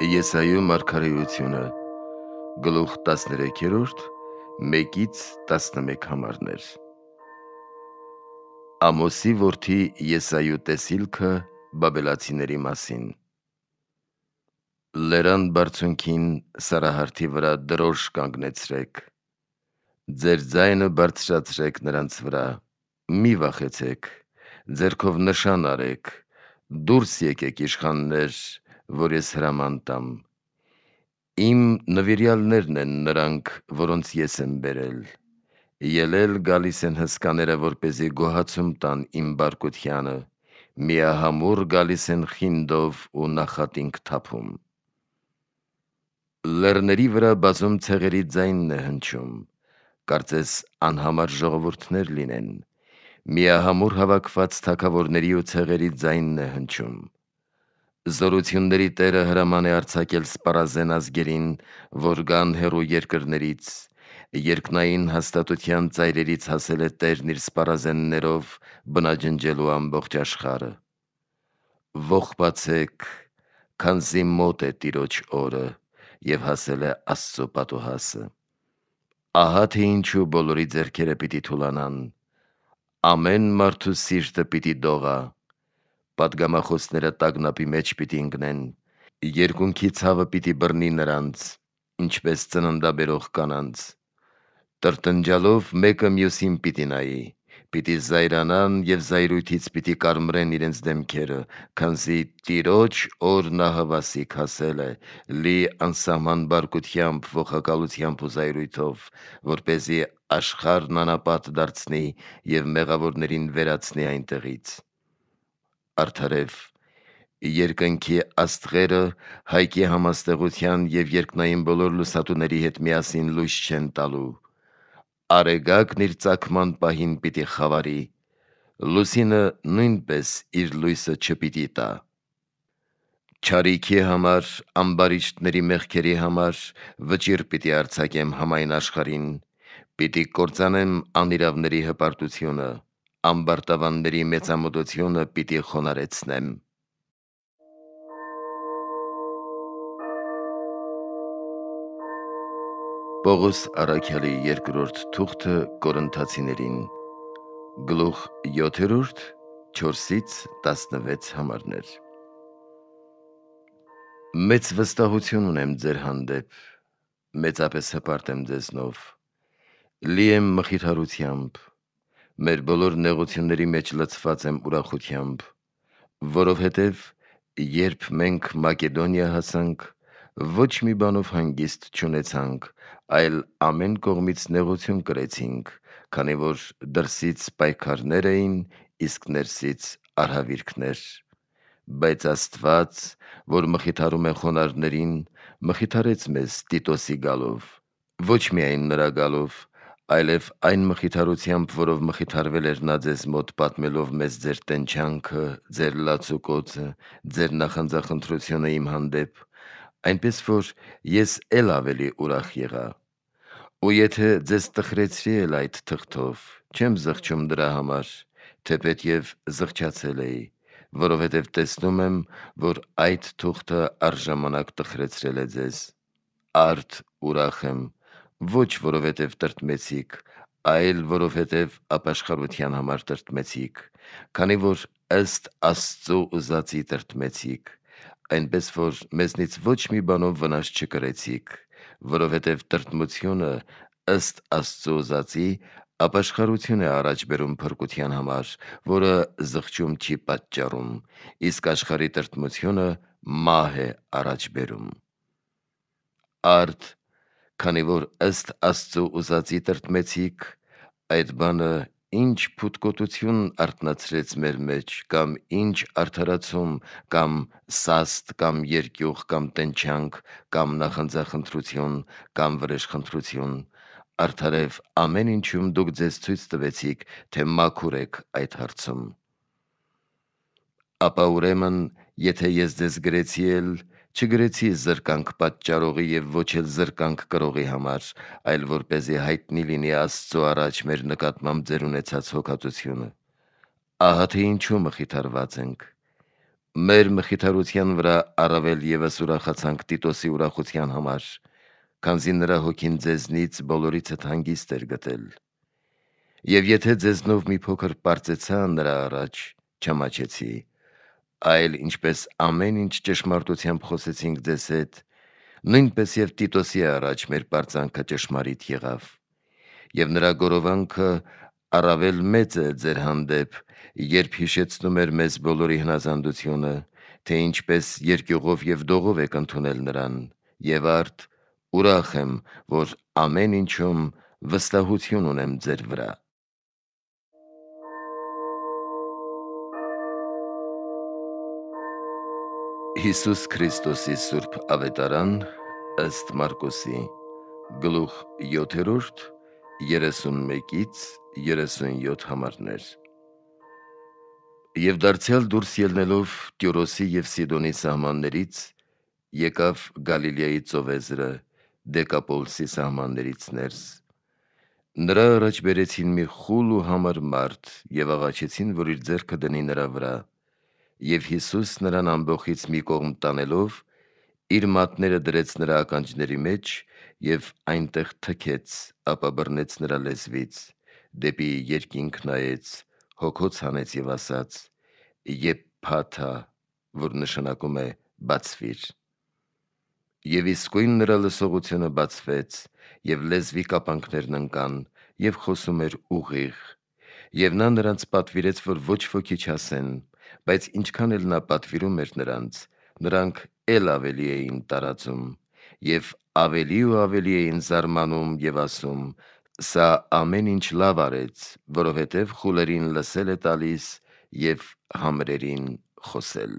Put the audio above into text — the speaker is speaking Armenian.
Եսայու մարգարեությունը գլուխ 13-րդ 1-ից 11 համարներ Ամոսի որդի Եսայու տեսիլքը բաբելացիների մասին Լերան բարձունքին սարահարթի վրա դրոշ կանգնեցրեք ձեր ձայնը բարձրացրեք նրանց վրա մի վախեցեք ձերքով նշան արեք դուրս եկեք իշխաններ որ ես հրաման տամ։ Իմ նվիրյալներն են նրանք, որոնց ես եմ բերել։ Ելել գալիս են հսկաները, որ เป զի գոհացում տան իմ բարկությանը։ Միահամուր գալիս են խինդով ու նախատինք թափում։ Լեռների վրա բազում ցեղերի ձայնն է հնչում։ Կարծես անհամար ժողովուրդներ լինեն։ Միահամուր հավաքված թակավորների ու ցեղերի ձայնն է հնչում։ Զորությունների Տերը հրաման է արձակել սպառազեն ազգերին, որ կան հերո երկրներից, երկնային հաստատության ծայրերից հասել է Տերն իր սպառազեններով բնաջնջելու ամբողջ աշխարը։ Ողբացեք, քանզի մոտ է Տիրոջ օրը եւ հասել է Աստծո պատոհասը։ Ահա թե ինչու բոլորի ձեռքերը պիտի թուլանան։ Ամեն մարդու սիրտը պիտի դողա Պատգամախոսները տագնապի մեջ պիտի ընկնեն։ Երկունքի ցավը պիտի բռնի նրանց, ինչպես ծննդաբերող կանանց։ Տրտնջալով մեկը մյուսին պիտի նայի։ Պիտի զայրանան եւ զայրույթից պիտի կարմրեն իրենց դեմքերը, քանզի Տիրոջ օրնահավասիկ հասել է՝ լի անսահման բարկությամբ, ողակալությամբ ու զայրույթով, որ เป զի աշխարհն անապատ դարձնի եւ մեղավորներին վերացնի այնտեղից արդարև։ Երկնքի աստղերը հայկի համաստեղության եւ երկնային բոլոր լուսատուների հետ միասին լույս չեն տալու։ Արեգակն իր ցակման պահին պիտի խավարի։ Լուսինը նույնպես իր լույսը չպիտի տա։ Չարիքի համար, ամբարիշտների մեղքերի համար վճիր պիտի արցակեմ համայն աշխարհին։ Պիտի կործանեմ անիրավների հպարտությունը ամբարտավանների մեծամտությունը պիտի խոնարեցնեմ։ Պողոս Արաքյալի երկրորդ թուղթը Կորինթացիներին գլուխ 7-րդ 4-ից 16 համարներ Մեծ վստահություն ունեմ ձեր հանդեպ մեծապես հպարտ եմ ձեզնով լի եմ մխիթարությամբ Մեր բոլոր նեղությունների մեջ լցված եմ ուրախությամբ, որովհետև երբ մենք Մակեդոնիա հասանք, ոչ մի բանով հանգիստ չունեցանք, այլ ամեն կողմից նեղություն կրեցինք, քանի որ դրսից պայքարներ էին, իսկ ներսից արհավիրքներ։ Բայց Աստված, որ մխիթարում է խոնարհներին, մխիթարեց մեզ Տիտոսի գալով, ոչ միայն նրա գալով, այլև այն մխիթարությամբ, որով մխիթարվել էր նա ձեզ մոտ պատմելով մեզ ձեր տենչանքը, ձեր լացուկոցը, ձեր նախանձախնդրությունը իմ հանդեպ, այնպես որ ես էլ ավելի ուրախ եղա։ Ու եթե ձեզ տխրեցրի էլ այդ թղթով, չեմ զղջում դրա համար, թեպետ և զղջացել էի, որովհետև տեսնում եմ, որ այդ թուղթը արժամանակ տխրեցրել է ձեզ։ Արդ ուրախ եմ, ոչ որովհետև տրտմեցիք, այլ որովհետև ապաշխարության համար տրտմեցիք, քանի որ ըստ Աստծո ուզածի տրտմեցիք, այնպես որ մեզնից ոչ մի բանով վնաս չկրեցիք, որովհետև տրտմությունը ըստ Աստծո ուզածի ապաշխարություն է առաջ բերում փրկության համար, որը զղջում չի պատճառում, իսկ աշխարհի տրտմությունը մահ է առաջ բերում։ Արդ քանի որ ըստ Աստծո ուզածի տրտմեցիք, այդ բանը ինչ փուտկոտություն արտնացրեց մեր մեջ կամ ինչ արդարացում կամ սաստ կամ երկյուղ կամ տենչանք կամ նախանձախնդրություն կամ վրեժխնդրություն արդարև ամեն ինչում դուք ձեզ ցույց տվեցիք թե մաքուր եք այդ հարցում ապա ուրեմն եթե ես ձեզ գրեցի էլ չգրեցի զրկանք պատճառողի եւ ոչ էլ զրկանք կրողի համար, այլ որ เป զի հայտնի լինի Աստծո առաջ մեր նկատմամբ ձեր ունեցած հոգածությունը։ Ահա թե ինչու մխիթարված ենք։ Մեր մխիթարության վրա առավել եւս ուրախացանք Տիտոսի ուրախության համար, քանզի նրա հոգին ձեզնից բոլորիցդ հանգիստ էր գտել։ Եվ եթե ձեզնով մի փոքր པարծեցա նրա առաջ, չամաչեցի այլ ինչպես ամեն ինչ ճշմարտությամբ խոսեցինք ձեզ հետ, նույնպես եւ Տիտոսի առաջ մեր բարձանքը ճշմարիտ եղավ։ Եվ նրա գորովանքը առավել մեծ է ձեր հանդեպ, երբ հիշեցնում էր մեզ բոլորի հնազանդությունը, թե ինչպես երկյուղով եւ դողով եք ընդունել նրան, եւ արդ ուրախ եմ, որ ամեն ինչում վստահություն ունեմ ձեր վրա։ Հիսուս Քրիստոսի Սուրբ Ավետարան ըստ Մարկոսի գլուխ 7-րդ 31-ից 37 համարներ։ Եվ դարձյալ դուրս ելնելով Տյուրոսի եւ Սիդոնի սահմաններից եկավ Գալիլեայի ծովեզրը Դեկապոլսի սահմաններից ներս։ Նրա առաջ բերեցին մի խուլ ու համար մարդ եւ աղաչեցին, որ իր ձեռքը դնի նրա վրա։ վրա Եվ Հիսուս նրան ամբողից մի կողմ տանելով, իր մատները դրեց նրա ականջների մեջ եւ այնտեղ թքեց, ապա բռնեց նրա լեզվից, դեպի երկինք նայեց, հոգոց հանեց եւ ասաց. «Եփ փաթա», որ նշանակում է բացվիր։ Եվ իսկույն նրա լսողությունը բացվեց, եւ լեզվի կապանքներն ընկան, եւ խոսում էր ուղիղ։ Եվ նա նրանց պատվիրեց, որ ոչ ոքի չասեն, Բայց ինչքան էլ նա պատվիրում էր նրանց, նրանք ել ավելի էին տարածում եւ ավելի ու ավելի էին զարմանում եւ ասում. «Սա ամեն ինչ լավ արեց, որովհետև խուլերին լսել է տալիս եւ համրերին խոսել»։